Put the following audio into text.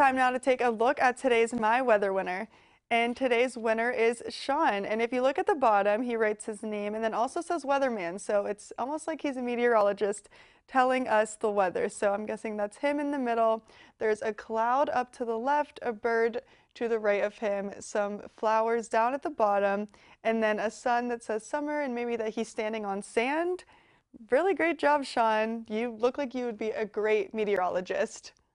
time now to take a look at today's My Weather winner. And today's winner is Sean. And if you look at the bottom, he writes his name and then also says weatherman. So it's almost like he's a meteorologist telling us the weather. So I'm guessing that's him in the middle. There's a cloud up to the left, a bird to the right of him, some flowers down at the bottom, and then a sun that says summer and maybe that he's standing on sand. Really great job, Sean. You look like you would be a great meteorologist.